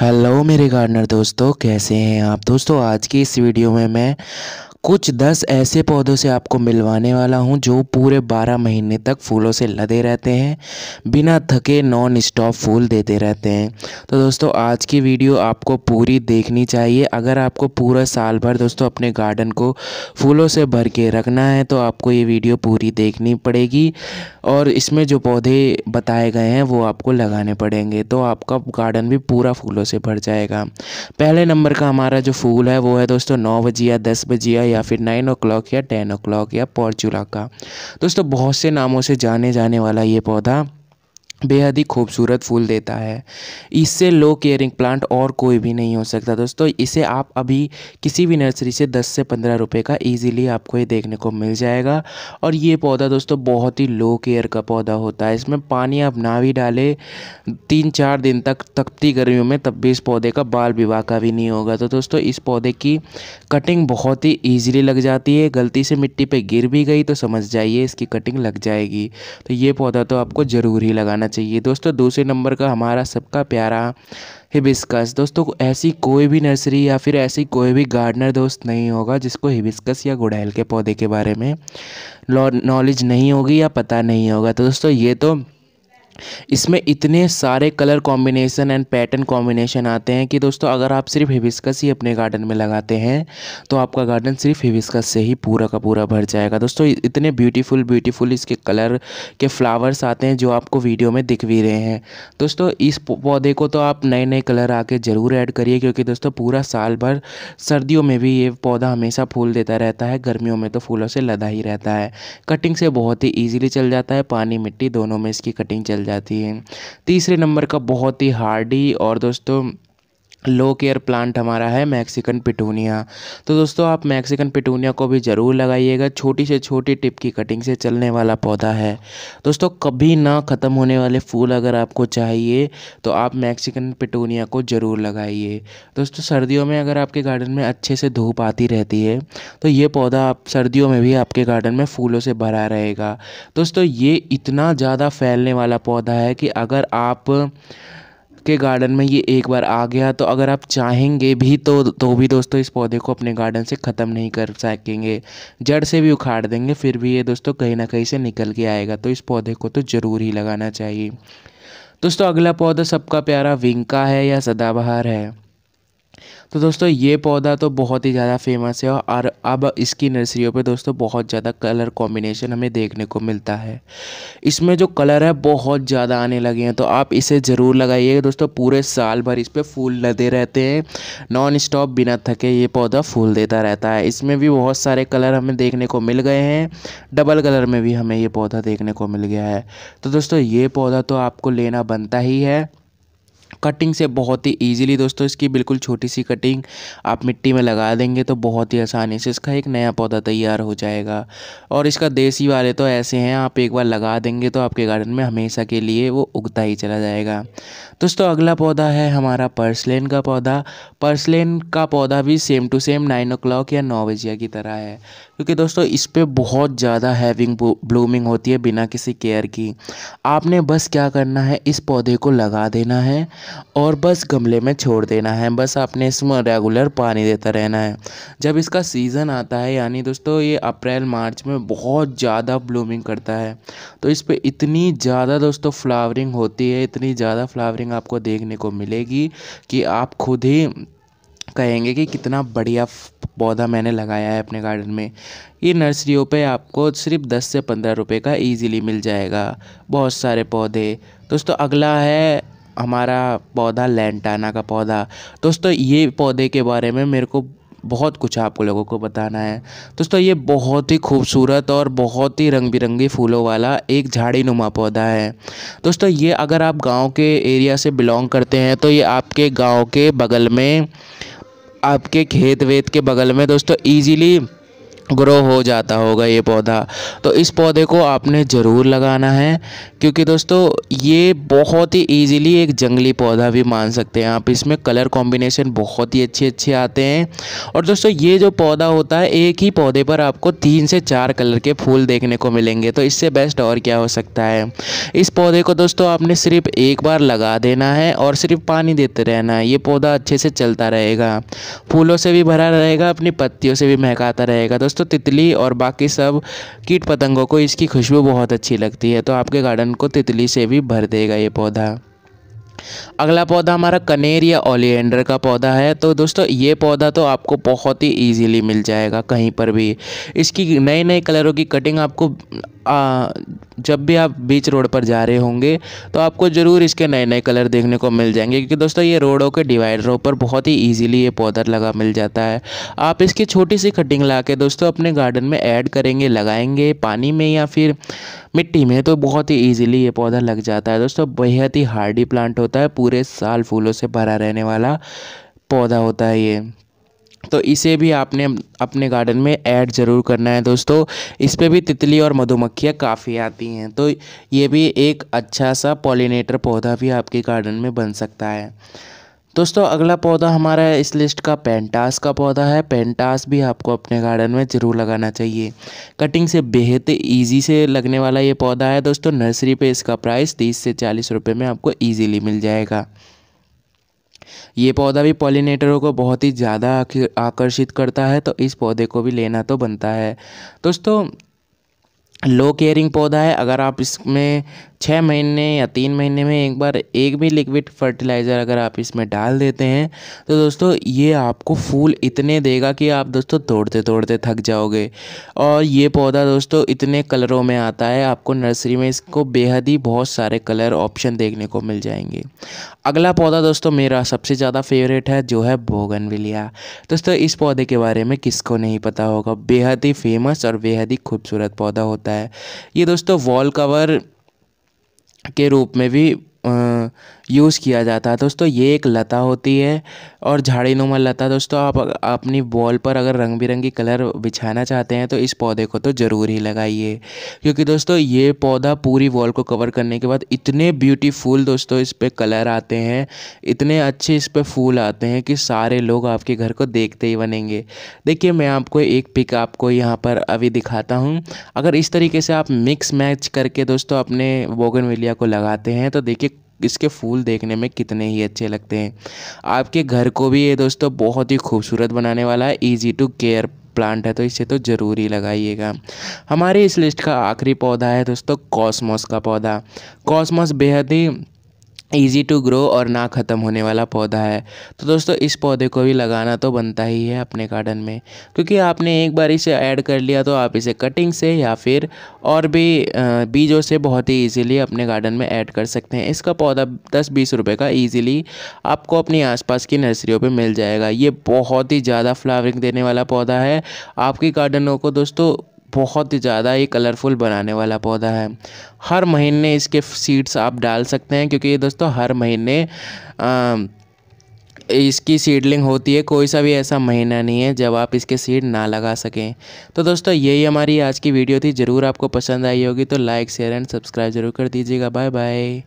hello मेरे gardener दोस्तों कैसे हैं आप दोस्तों आज की इस वीडियो में मैं कुछ दस ऐसे पौधों से आपको मिलवाने वाला हूँ जो पूरे बारह महीने तक फूलों से लदे रहते हैं बिना थके नॉन स्टॉप फूल देते रहते हैं तो दोस्तों आज की वीडियो आपको पूरी देखनी चाहिए अगर आपको पूरा साल भर दोस्तों अपने गार्डन को फूलों से भर के रखना है तो आपको ये वीडियो पूरी देखनी पड़ेगी और इसमें जो पौधे बताए गए हैं वो आपको लगाने पड़ेंगे तो आपका गार्डन भी पूरा फूलों से भर जाएगा पहले नंबर का हमारा जो फूल है वो है दोस्तों नौ बजिया दस बजिया या फिर नाइन ओ या टेन ओ या पॉर्चुला का दोस्तों बहुत से नामों से जाने जाने वाला ये पौधा बेहद ही खूबसूरत फूल देता है इससे लो केयरिंग प्लांट और कोई भी नहीं हो सकता दोस्तों इसे आप अभी किसी भी नर्सरी से 10 से 15 रुपए का इजीली आपको ये देखने को मिल जाएगा और ये पौधा दोस्तों बहुत ही लो केयर का पौधा होता है इसमें पानी आप ना भी डालें तीन चार दिन तक तपती गर्मियों में तब भी इस पौधे का बाल विवाह का भी नहीं होगा तो दोस्तों इस पौधे की कटिंग बहुत ही ईजिली लग जाती है गलती से मिट्टी पर गिर भी गई तो समझ जाइए इसकी कटिंग लग जाएगी तो ये पौधा तो आपको ज़रूर ही लगाना चाहिए दोस्तों दूसरे नंबर का हमारा सबका प्यारा हिबिस्कस दोस्तों ऐसी कोई भी नर्सरी या फिर ऐसी कोई भी गार्डनर दोस्त नहीं होगा जिसको हिबिस्कस या गुड़हल के पौधे के बारे में नॉलेज नहीं होगी या पता नहीं होगा तो दोस्तों ये तो इसमें इतने सारे colour combination and pattern combination आते हैं कि दोस्तों अगर आप सिर्फ हिबिस्कस ही अपने गार्डन में लगाते हैं तो आपका गार्डन सिर्फ हिबिस्कस से ही पूरा का पूरा भर जाएगा दोस्तों इतने ब्यूटीफुल ब्यूटीफुल इसके कलर के फ्लावर्स आते हैं जो आपको वीडियो में दिख भी रहे हैं दोस्तों इस पौधे को तो आप नए नए कलर आके ज़रूर ऐड करिए क्योंकि दोस्तों पूरा साल भर सर्दियों में भी ये पौधा हमेशा फूल देता रहता है गर्मियों में तो फूलों से लदा ही रहता है कटिंग से बहुत ही ईजिली चल जाता है पानी मिट्टी दोनों में इसकी कटिंग चल जाती जाती है तीसरे नंबर का बहुत ही हार्डी और दोस्तों लो केयर प्लांट हमारा है मैक्सिकन पिटूनिया तो दोस्तों आप मैक्सिकन पिटूनिया को भी ज़रूर लगाइएगा छोटी से छोटी टिप की कटिंग से चलने वाला पौधा है दोस्तों कभी ना ख़त्म होने वाले फूल अगर आपको चाहिए तो आप मैक्सिकन पिटूनिया को ज़रूर लगाइए दोस्तों सर्दियों में अगर आपके गार्डन में अच्छे से धूप आती रहती है तो ये पौधा आप सर्दियों में भी आपके गार्डन में फूलों से भरा रहेगा दोस्तों ये इतना ज़्यादा फैलने वाला पौधा है कि अगर आप के गार्डन में ये एक बार आ गया तो अगर आप चाहेंगे भी तो तो भी दोस्तों इस पौधे को अपने गार्डन से ख़त्म नहीं कर सकेंगे जड़ से भी उखाड़ देंगे फिर भी ये दोस्तों कहीं ना कहीं से निकल के आएगा तो इस पौधे को तो ज़रूर ही लगाना चाहिए दोस्तों अगला पौधा सबका प्यारा विंका है या सदाबहार है तो दोस्तों ये पौधा तो बहुत ही ज़्यादा फेमस है और अब इसकी नर्सरियों पे दोस्तों बहुत ज़्यादा कलर कॉम्बिनेशन हमें देखने को मिलता है इसमें जो कलर है बहुत ज़्यादा आने लगे हैं तो आप इसे ज़रूर लगाइए दोस्तों पूरे साल भर इस पर फूल लदे रहते हैं नॉन स्टॉप बिना थके ये पौधा फूल देता रहता है इसमें भी बहुत सारे कलर हमें देखने को मिल गए हैं डबल कलर में भी हमें ये पौधा देखने को मिल गया है तो दोस्तों ये पौधा तो आपको लेना बनता ही है कटिंग से बहुत ही ईजिली दोस्तों इसकी बिल्कुल छोटी सी कटिंग आप मिट्टी में लगा देंगे तो बहुत ही आसानी से इसका एक नया पौधा तैयार हो जाएगा और इसका देसी वाले तो ऐसे हैं आप एक बार लगा देंगे तो आपके गार्डन में हमेशा के लिए वो उगता ही चला जाएगा दोस्तों अगला पौधा है हमारा पर्सलेन का पौधा पर्सलेन का पौधा भी same to same nine O या नौ बजिया की तरह है क्योंकि दोस्तों इस पर बहुत ज़्यादा हैविंग ब्लूमिंग होती है बिना किसी केयर की आपने बस क्या करना है इस पौधे को लगा देना है और बस गमले में छोड़ देना है बस आपने इसमें रेगुलर पानी देता रहना है जब इसका सीज़न आता है यानी दोस्तों ये अप्रैल मार्च में बहुत ज़्यादा ब्लूमिंग करता है तो इस पर इतनी ज़्यादा दोस्तों फ्लावरिंग होती है इतनी ज़्यादा फ्लावरिंग आपको देखने को मिलेगी कि आप खुद ही कहेंगे कि कितना बढ़िया पौधा मैंने लगाया है अपने गार्डन में ये नर्सरियों पे आपको सिर्फ दस से पंद्रह रुपए का इजीली मिल जाएगा बहुत सारे पौधे दोस्तों अगला है हमारा पौधा लैंटाना का पौधा दोस्तों ये पौधे के बारे में मेरे को बहुत कुछ आप लोगों को बताना है दोस्तों ये बहुत ही खूबसूरत और बहुत ही रंग बिरंगी फूलों वाला एक झाड़ी नुमा पौधा है दोस्तों ये अगर आप गांव के एरिया से बिलोंग करते हैं तो ये आपके गांव के बगल में आपके खेत वेत के बगल में दोस्तों ईजीली ग्रो हो जाता होगा ये पौधा तो इस पौधे को आपने ज़रूर लगाना है क्योंकि दोस्तों ये बहुत ही इजीली एक जंगली पौधा भी मान सकते हैं आप इसमें कलर कॉम्बिनेशन बहुत ही अच्छे अच्छे आते हैं और दोस्तों ये जो पौधा होता है एक ही पौधे पर आपको तीन से चार कलर के फूल देखने को मिलेंगे तो इससे बेस्ट और क्या हो सकता है इस पौधे को दोस्तों आपने सिर्फ एक बार लगा देना है और सिर्फ पानी देते रहना है ये पौधा अच्छे से चलता रहेगा फूलों से भी भरा रहेगा अपनी पत्तियों से भी महकाता रहेगा दोस्तों दोस्तों तितली और बाकी सब कीट पतंगों को इसकी खुशबू बहुत अच्छी लगती है तो आपके गार्डन को तितली से भी भर देगा ये पौधा अगला पौधा हमारा कनेर या ओलियंडर का पौधा है तो दोस्तों ये पौधा तो आपको बहुत ही इजीली मिल जाएगा कहीं पर भी इसकी नए नए कलरों की कटिंग आपको आ, जब भी आप बीच रोड पर जा रहे होंगे तो आपको ज़रूर इसके नए नए कलर देखने को मिल जाएंगे क्योंकि दोस्तों ये रोडों के डिवाइडरों पर बहुत ही इजीली ये पौधा लगा मिल जाता है आप इसकी छोटी सी कटिंग ला के दोस्तों अपने गार्डन में ऐड करेंगे लगाएंगे पानी में या फिर मिट्टी में तो बहुत ही ईजिली ये पौधा लग जाता है दोस्तों बेहद ही हार्डी प्लांट होता है पूरे साल फूलों से भरा रहने वाला पौधा होता है ये तो इसे भी आपने अपने गार्डन में ऐड ज़रूर करना है दोस्तों इस पर भी तितली और मधुमक्खियाँ काफ़ी आती हैं तो ये भी एक अच्छा सा पॉलिनेटर पौधा भी आपके गार्डन में बन सकता है दोस्तों अगला पौधा हमारा इस लिस्ट का पेंटास का पौधा है पेंटास भी आपको अपने गार्डन में ज़रूर लगाना चाहिए कटिंग से बेहद ईजी से लगने वाला ये पौधा है दोस्तों नर्सरी पे इसका प्राइस तीस से चालीस रुपये में आपको ईजीली मिल जाएगा ये पौधा भी पॉलिनेटरों को बहुत ही ज़्यादा आकर्षित करता है तो इस पौधे को भी लेना तो बनता है दोस्तों लो केयरिंग पौधा है अगर आप इसमें छः महीने या तीन महीने में एक बार एक भी लिक्विड फर्टिलाइज़र अगर आप इसमें डाल देते हैं तो दोस्तों ये आपको फूल इतने देगा कि आप दोस्तों तोड़ते तोड़ते थक जाओगे और ये पौधा दोस्तों इतने कलरों में आता है आपको नर्सरी में इसको बेहद ही बहुत सारे कलर ऑप्शन देखने को मिल जाएंगे अगला पौधा दोस्तों मेरा सबसे ज़्यादा फेवरेट है जो है विलिया दोस्तों इस पौधे के बारे में किसको नहीं पता होगा बेहद ही फेमस और बेहद ही खूबसूरत पौधा होता है है ये दोस्तों वॉल कवर के रूप में भी यूज़ किया जाता है दोस्तों ये एक लता होती है और झाड़ी नुमा लता दोस्तों आप अपनी वॉल पर अगर रंग बिरंगी कलर बिछाना चाहते हैं तो इस पौधे को तो ज़रूर ही लगाइए क्योंकि दोस्तों ये पौधा पूरी वॉल को कवर करने के बाद इतने ब्यूटीफुल दोस्तों इस पर कलर आते हैं इतने अच्छे इस पर फूल आते हैं कि सारे लोग आपके घर को देखते ही बनेंगे देखिए मैं आपको एक पिक आपको यहाँ पर अभी दिखाता हूँ अगर इस तरीके से आप मिक्स मैच करके दोस्तों अपने बोगन को लगाते हैं तो देखिए इसके फूल देखने में कितने ही अच्छे लगते हैं आपके घर को भी ये दोस्तों बहुत ही खूबसूरत बनाने वाला है ईजी टू केयर प्लांट है तो इसे तो ज़रूरी लगाइएगा हमारे इस लिस्ट का आखिरी पौधा है दोस्तों कॉस्मोस का पौधा कॉस्मोस बेहद ही ईजी टू ग्रो और ना ख़त्म होने वाला पौधा है तो दोस्तों इस पौधे को भी लगाना तो बनता ही है अपने गार्डन में क्योंकि आपने एक बार इसे ऐड कर लिया तो आप इसे कटिंग से या फिर और भी बीजों से बहुत ही इजीली अपने गार्डन में ऐड कर सकते हैं इसका पौधा दस बीस रुपये का इजीली आपको अपनी आसपास की नर्सरियों पर मिल जाएगा ये बहुत ही ज़्यादा फ्लावरिंग देने वाला पौधा है आपके गार्डनों को दोस्तों बहुत ही ज़्यादा ही कलरफुल बनाने वाला पौधा है हर महीने इसके सीड्स आप डाल सकते हैं क्योंकि ये दोस्तों हर महीने आ, इसकी सीडलिंग होती है कोई सा भी ऐसा महीना नहीं है जब आप इसके सीड ना लगा सकें तो दोस्तों यही हमारी आज की वीडियो थी ज़रूर आपको पसंद आई होगी तो लाइक शेयर एंड सब्सक्राइब जरूर कर दीजिएगा बाय बाय